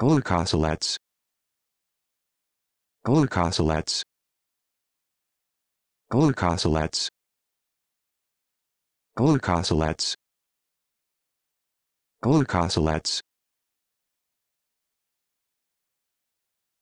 glucosylates glucosylates glucosylates glucosylates glucosylates